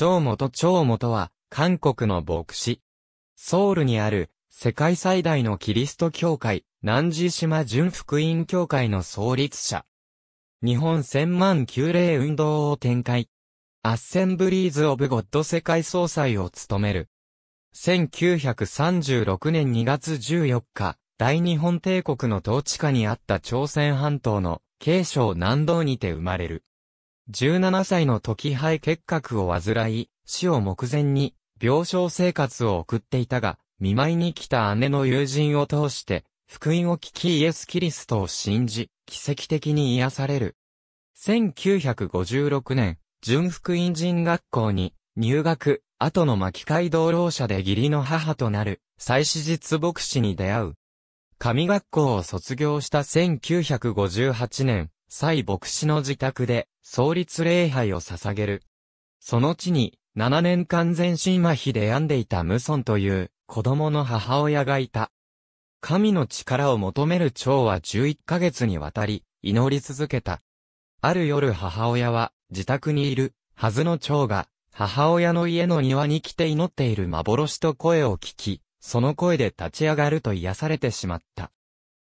超元超元は、韓国の牧師。ソウルにある、世界最大のキリスト教会、南寺島純福音教会の創立者。日本千万九霊運動を展開。アッセンブリーズ・オブ・ゴッド世界総裁を務める。1936年2月14日、大日本帝国の統治下にあった朝鮮半島の、慶省南道にて生まれる。17歳の時肺結核を患い、死を目前に病床生活を送っていたが、見舞いに来た姉の友人を通して、福音を聞きイエス・キリストを信じ、奇跡的に癒される。1956年、純福音人学校に入学、後の巻会道路者で義理の母となる、再祀実牧師に出会う。神学校を卒業した1958年、再牧師の自宅で、創立礼拝を捧げる。その地に、7年間全身麻痺で病んでいた無尊という子供の母親がいた。神の力を求める蝶は11ヶ月にわたり祈り続けた。ある夜母親は自宅にいるはずの蝶が母親の家の庭に来て祈っている幻と声を聞き、その声で立ち上がると癒されてしまった。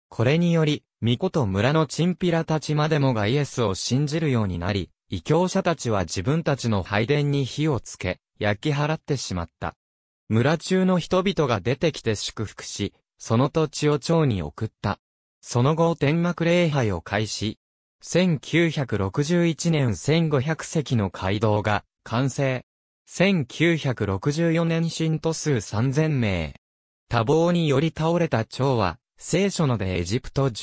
これにより巫女と村のチンピラたちまでもがイエスを信じるようになり、異教者たちは自分たちの拝殿に火をつけ、焼き払ってしまった。村中の人々が出てきて祝福し、その土地を町に送った。その後天幕礼拝を開始。1961年1500席の街道が完成。1964年新都数3000名。多忙により倒れた町は聖書のでエジプト18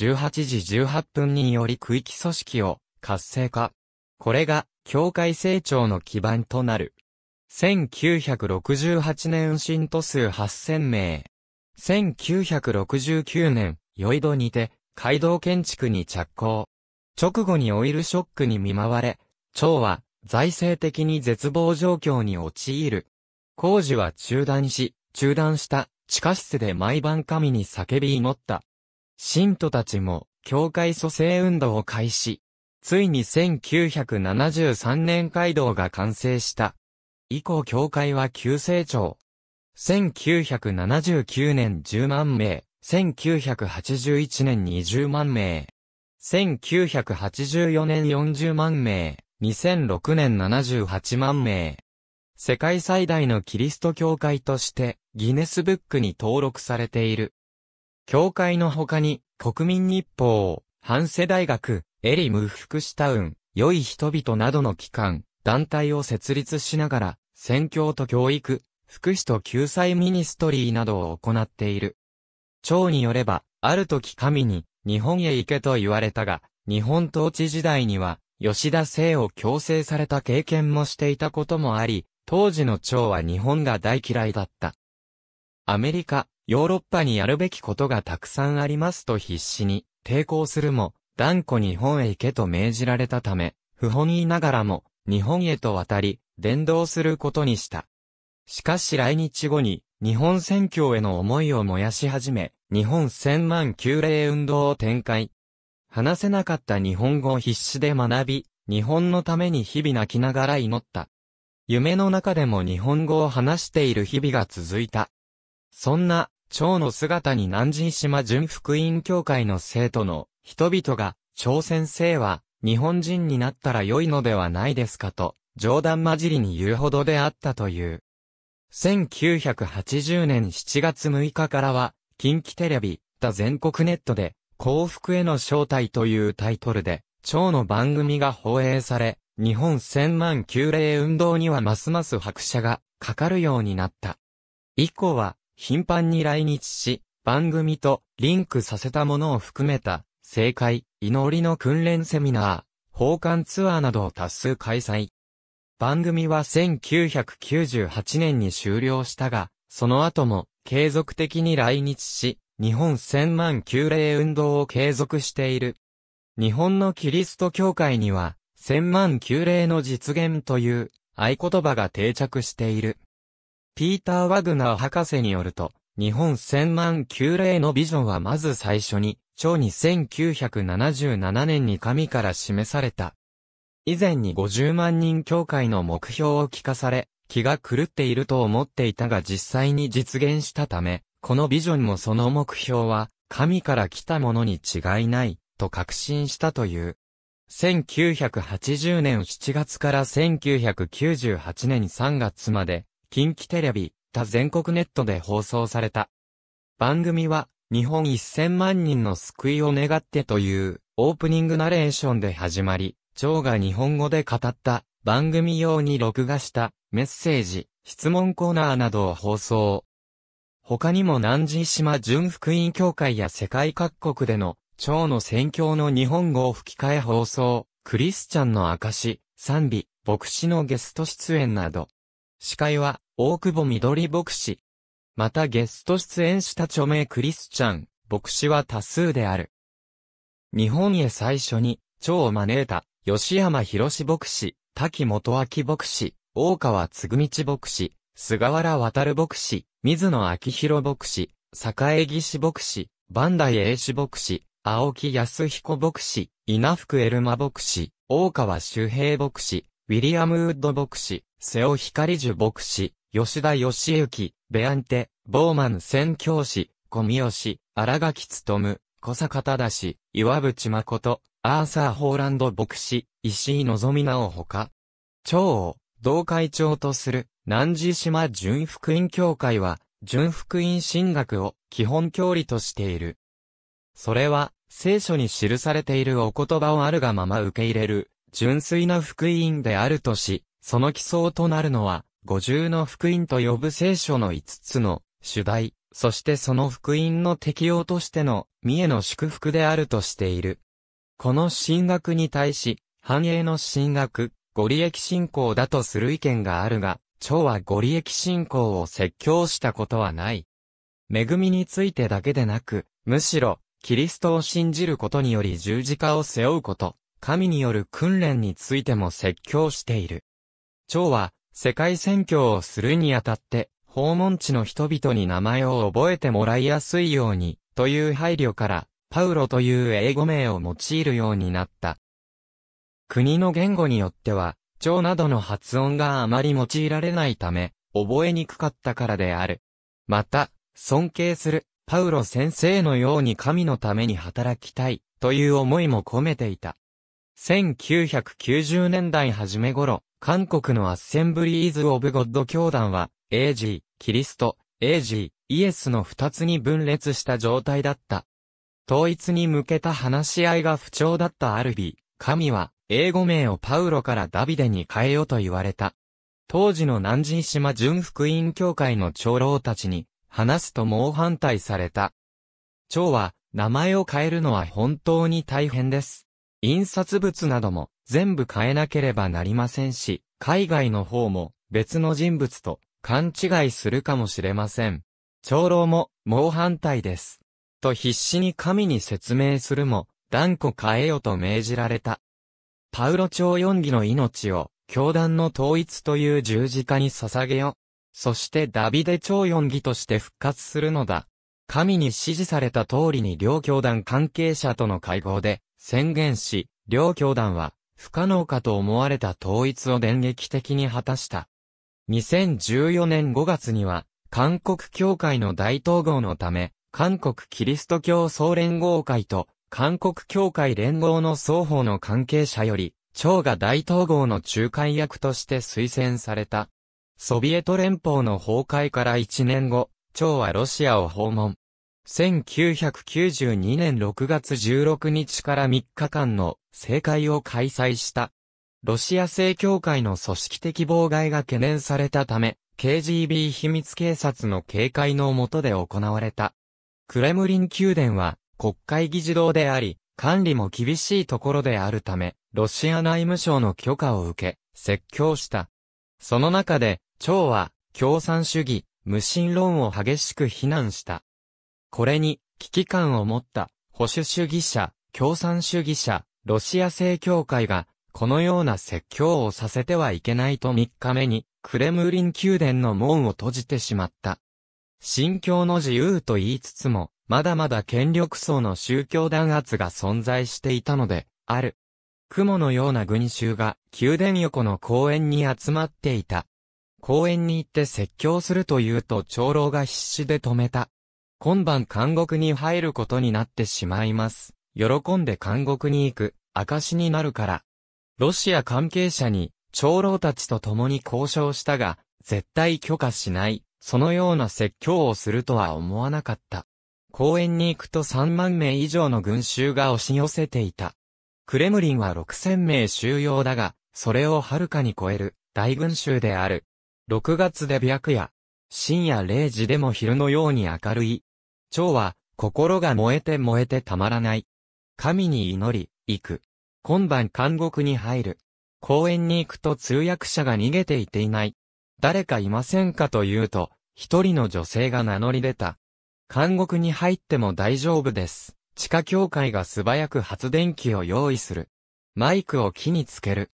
時18分により区域組織を活性化。これが教会成長の基盤となる。1968年信徒数8000名。1969年、ヨイドにて、街道建築に着工。直後にオイルショックに見舞われ、町は財政的に絶望状況に陥る。工事は中断し、中断した地下室で毎晩神に叫び祈った。信徒たちも、教会蘇生運動を開始。ついに1973年街道が完成した。以降教会は急成長。1979年10万名、1981年20万名、1984年40万名、2006年78万名、世界最大のキリスト教会としてギネスブックに登録されている。教会の他に国民日報、半世大学、エリム福祉タウン、良い人々などの機関、団体を設立しながら、宣教と教育、福祉と救済ミニストリーなどを行っている。長によれば、ある時神に、日本へ行けと言われたが、日本統治時代には、吉田聖を強制された経験もしていたこともあり、当時の蝶は日本が大嫌いだった。アメリカ、ヨーロッパにやるべきことがたくさんありますと必死に抵抗するも、断固日本へ行けと命じられたため、不本意ながらも日本へと渡り、伝道することにした。しかし来日後に日本選挙への思いを燃やし始め、日本千万旧霊運動を展開。話せなかった日本語を必死で学び、日本のために日々泣きながら祈った。夢の中でも日本語を話している日々が続いた。そんな、蝶の姿に南神島純福音教会の生徒の人々が、蝶先生は日本人になったら良いのではないですかと、冗談交じりに言うほどであったという。1980年7月6日からは、近畿テレビ、た全国ネットで、幸福への招待というタイトルで、蝶の番組が放映され、日本千万旧霊運動にはますます拍車がかかるようになった。以降は、頻繁に来日し、番組とリンクさせたものを含めた、正解、祈りの訓練セミナー、奉還ツアーなどを多数開催。番組は1998年に終了したが、その後も継続的に来日し、日本千万旧霊運動を継続している。日本のキリスト教会には、千万九霊の実現という合言葉が定着している。ピーター・ワグナー博士によると、日本千万九霊のビジョンはまず最初に、超に1977年に神から示された。以前に50万人協会の目標を聞かされ、気が狂っていると思っていたが実際に実現したため、このビジョンもその目標は、神から来たものに違いない、と確信したという。1980年7月から1998年3月まで、近畿テレビ、他全国ネットで放送された。番組は、日本1000万人の救いを願ってという、オープニングナレーションで始まり、蝶が日本語で語った、番組用に録画した、メッセージ、質問コーナーなどを放送。他にも南寺島純福音教会や世界各国での蝶の宣教の日本語を吹き替え放送、クリスチャンの証、賛美、牧師のゲスト出演など。司会は、大久保緑牧師。またゲスト出演した著名クリスチャン、牧師は多数である。日本へ最初に、蝶を招いた、吉山博士牧師、滝本明牧師、大川つぐみち牧師、菅原渡牧師、水野明宏牧師、坂江義牧師、バンダイ英史牧師、青木康彦牧師、稲福エルマ牧師、大川周平牧師、ウィリアム・ウッド牧師、瀬尾光樹牧師、吉田義行、ベアンテ、ボーマン宣教師、小宮吉、荒垣務、小坂忠氏、岩渕誠、アーサー・ホーランド牧師、石井望なおほか、長を、同会長とする、南寺島純福音協会は、純福音神学を基本教理としている。それは、聖書に記されているお言葉をあるがまま受け入れる、純粋な福音であるとし、その基礎となるのは、五重の福音と呼ぶ聖書の五つの主題、そしてその福音の適用としての、三重の祝福であるとしている。この神学に対し、繁栄の神学、ご利益信仰だとする意見があるが、蝶はご利益信仰を説教したことはない。恵みについてだけでなく、むしろ、キリストを信じることにより十字架を背負うこと、神による訓練についても説教している。長は、世界宣教をするにあたって、訪問地の人々に名前を覚えてもらいやすいように、という配慮から、パウロという英語名を用いるようになった。国の言語によっては、長などの発音があまり用いられないため、覚えにくかったからである。また、尊敬するパウロ先生のように神のために働きたいという思いも込めていた。1990年代初め頃、韓国のアッセンブリーズ・オブ・ゴッド教団は、エイジー、キリスト、エイジー、イエスの二つに分裂した状態だった。統一に向けた話し合いが不調だったある日、神は、英語名をパウロからダビデに変えようと言われた。当時の南人島純福音教会の長老たちに、話すと猛反対された。蝶は、名前を変えるのは本当に大変です。印刷物なども全部変えなければなりませんし、海外の方も別の人物と勘違いするかもしれません。長老も猛反対です。と必死に神に説明するも、断固変えよと命じられた。パウロ朝四義の命を、教団の統一という十字架に捧げよ。そしてダビデヨ四義として復活するのだ。神に指示された通りに両教団関係者との会合で宣言し、両教団は不可能かと思われた統一を電撃的に果たした。2014年5月には、韓国教会の大統合のため、韓国キリスト教総連合会と韓国教会連合の双方の関係者より、長が大統合の仲介役として推薦された。ソビエト連邦の崩壊から1年後、長はロシアを訪問。1992年6月16日から3日間の政界を開催した。ロシア正教会の組織的妨害が懸念されたため、KGB 秘密警察の警戒の下で行われた。クレムリン宮殿は国会議事堂であり、管理も厳しいところであるため、ロシア内務省の許可を受け、説教した。その中で、蝶は共産主義、無神論を激しく非難した。これに危機感を持った保守主義者、共産主義者、ロシア正教会がこのような説教をさせてはいけないと3日目にクレムリン宮殿の門を閉じてしまった。信教の自由と言いつつも、まだまだ権力層の宗教弾圧が存在していたので、ある。雲のような群衆が宮殿横の公園に集まっていた。公園に行って説教すると言うと長老が必死で止めた。今晩監獄に入ることになってしまいます。喜んで監獄に行く、証になるから。ロシア関係者に、長老たちと共に交渉したが、絶対許可しない、そのような説教をするとは思わなかった。公園に行くと3万名以上の群衆が押し寄せていた。クレムリンは6000名収容だが、それをはるかに超える大群衆である。6月で白夜。深夜0時でも昼のように明るい。蝶は、心が燃えて燃えてたまらない。神に祈り、行く。今晩監獄に入る。公園に行くと通訳者が逃げていていない。誰かいませんかと言うと、一人の女性が名乗り出た。監獄に入っても大丈夫です。地下協会が素早く発電機を用意する。マイクを木につける。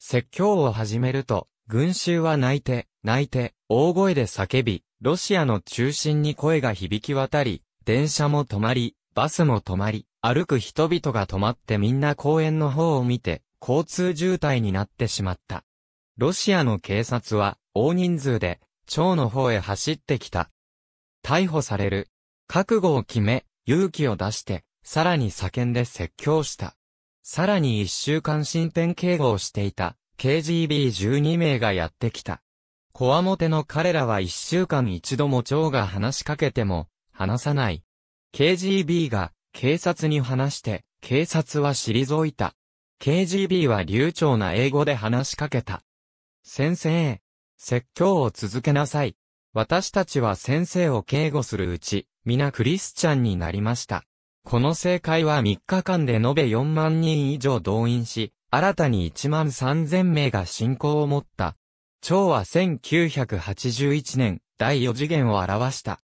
説教を始めると、群衆は泣いて、泣いて、大声で叫び、ロシアの中心に声が響き渡り、電車も止まり、バスも止まり、歩く人々が止まってみんな公園の方を見て、交通渋滞になってしまった。ロシアの警察は、大人数で、町の方へ走ってきた。逮捕される。覚悟を決め、勇気を出して、さらに叫んで説教した。さらに一週間進展警護をしていた、KGB12 名がやってきた。こわもての彼らは一週間一度も蝶が話しかけても、話さない。KGB が、警察に話して、警察は退いた。KGB は流暢な英語で話しかけた。先生、説教を続けなさい。私たちは先生を警護するうち、皆クリスチャンになりました。この正解は3日間で延べ4万人以上動員し、新たに1万3000名が信仰を持った。蝶は1981年、第4次元を表した。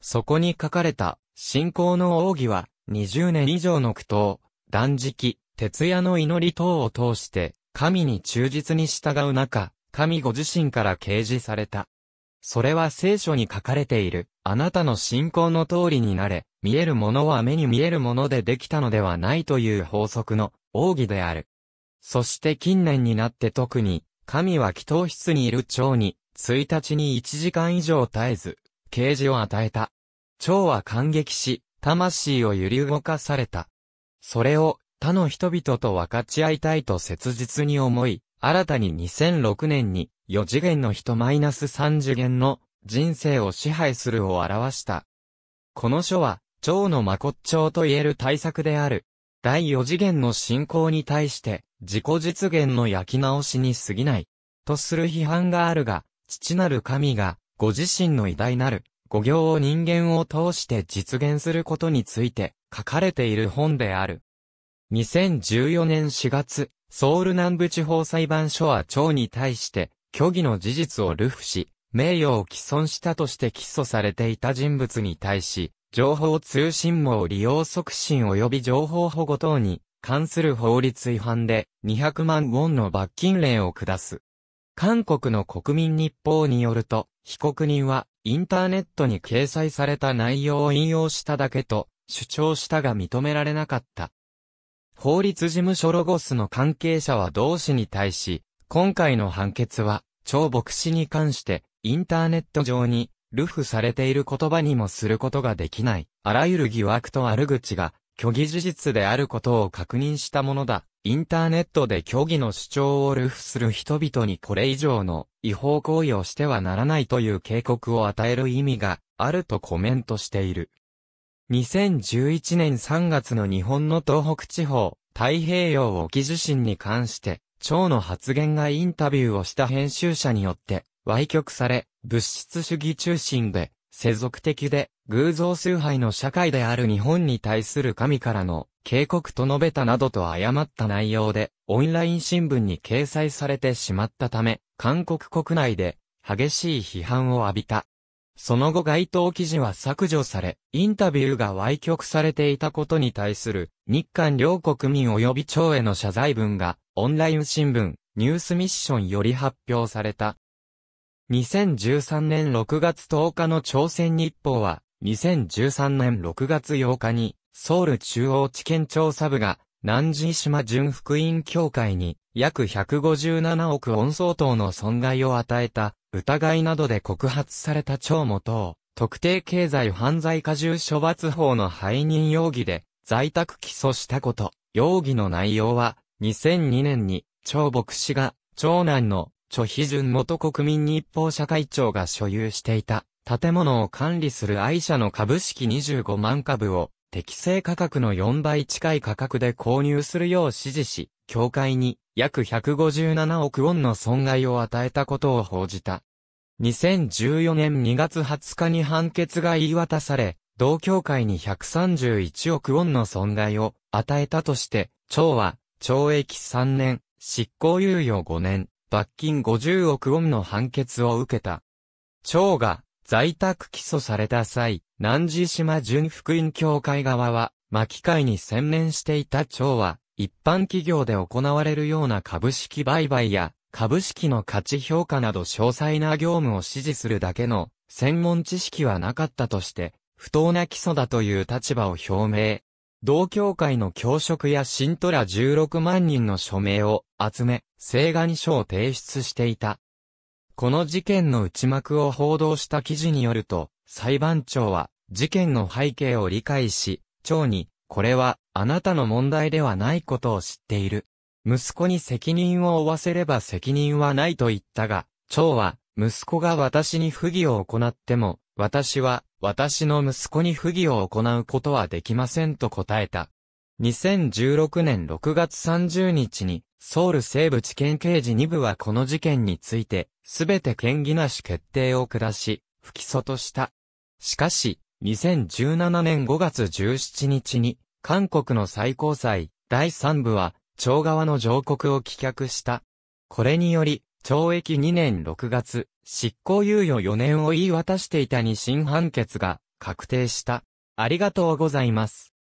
そこに書かれた、信仰の奥義は、20年以上の苦闘、断食、徹夜の祈り等を通して、神に忠実に従う中、神ご自身から掲示された。それは聖書に書かれている、あなたの信仰の通りになれ、見えるものは目に見えるものでできたのではないという法則の、奥義である。そして近年になって特に、神は祈祷室にいる蝶に、1日に1時間以上絶えず、啓示を与えた。蝶は感激し、魂を揺り動かされた。それを他の人々と分かち合いたいと切実に思い、新たに2006年に4次元の人マイナス3次元の人生を支配するを表した。この書は、蝶の真骨頂と言える対策である。第4次元の進行に対して、自己実現の焼き直しに過ぎない、とする批判があるが、父なる神が、ご自身の偉大なる、五行を人間を通して実現することについて、書かれている本である。2014年4月、ソウル南部地方裁判所は長に対して、虚偽の事実を流布し、名誉を毀損したとして起訴されていた人物に対し、情報通信網利用促進及び情報保護等に関する法律違反で200万ウォンの罰金令を下す。韓国の国民日報によると、被告人はインターネットに掲載された内容を引用しただけと主張したが認められなかった。法律事務所ロゴスの関係者は同氏に対し、今回の判決は、超牧師に関して、インターネット上にルフされている言葉にもすることができない、あらゆる疑惑と悪口が、虚偽事実であることを確認したものだ。インターネットで虚偽の主張をルフする人々にこれ以上の違法行為をしてはならないという警告を与える意味があるとコメントしている。2011年3月の日本の東北地方、太平洋沖地震に関して、蝶の発言がインタビューをした編集者によって歪曲され、物質主義中心で、世俗的で、偶像崇拝の社会である日本に対する神からの警告と述べたなどと誤った内容で、オンライン新聞に掲載されてしまったため、韓国国内で激しい批判を浴びた。その後該当記事は削除され、インタビューが歪曲されていたことに対する日韓両国民及び庁への謝罪文がオンライン新聞ニュースミッションより発表された。2013年6月10日の朝鮮日報は、2013年6月8日に、ソウル中央地検調査部が、南寺島純福音協会に、約157億ウォン相当の損害を与えた、疑いなどで告発された長元を、特定経済犯罪過重処罰法の背任容疑で、在宅起訴したこと。容疑の内容は、2002年に、長牧師が、長男の著ョヒ元国民日報社会長が所有していた建物を管理する愛社の株式25万株を適正価格の4倍近い価格で購入するよう指示し、協会に約157億ウォンの損害を与えたことを報じた。2014年2月20日に判決が言い渡され、同協会に131億ウォンの損害を与えたとして、町は懲役3年、執行猶予5年、罰金50億ウォンの判決を受けた。長が在宅起訴された際、南寺島純福音協会側は、巻き会に専念していた長は、一般企業で行われるような株式売買や、株式の価値評価など詳細な業務を指示するだけの専門知識はなかったとして、不当な起訴だという立場を表明。同教会の教職や信徒ら16万人の署名を集め、請願書を提出していた。この事件の内幕を報道した記事によると、裁判長は事件の背景を理解し、長に、これはあなたの問題ではないことを知っている。息子に責任を負わせれば責任はないと言ったが、長は、息子が私に不義を行っても、私は、私の息子に不義を行うことはできませんと答えた。2016年6月30日に、ソウル西部地検刑事2部はこの事件について、すべて県議なし決定を下し、不起訴とした。しかし、2017年5月17日に、韓国の最高裁、第3部は、町側の上告を棄却した。これにより、懲役2年6月、執行猶予4年を言い渡していた二審判決が確定した。ありがとうございます。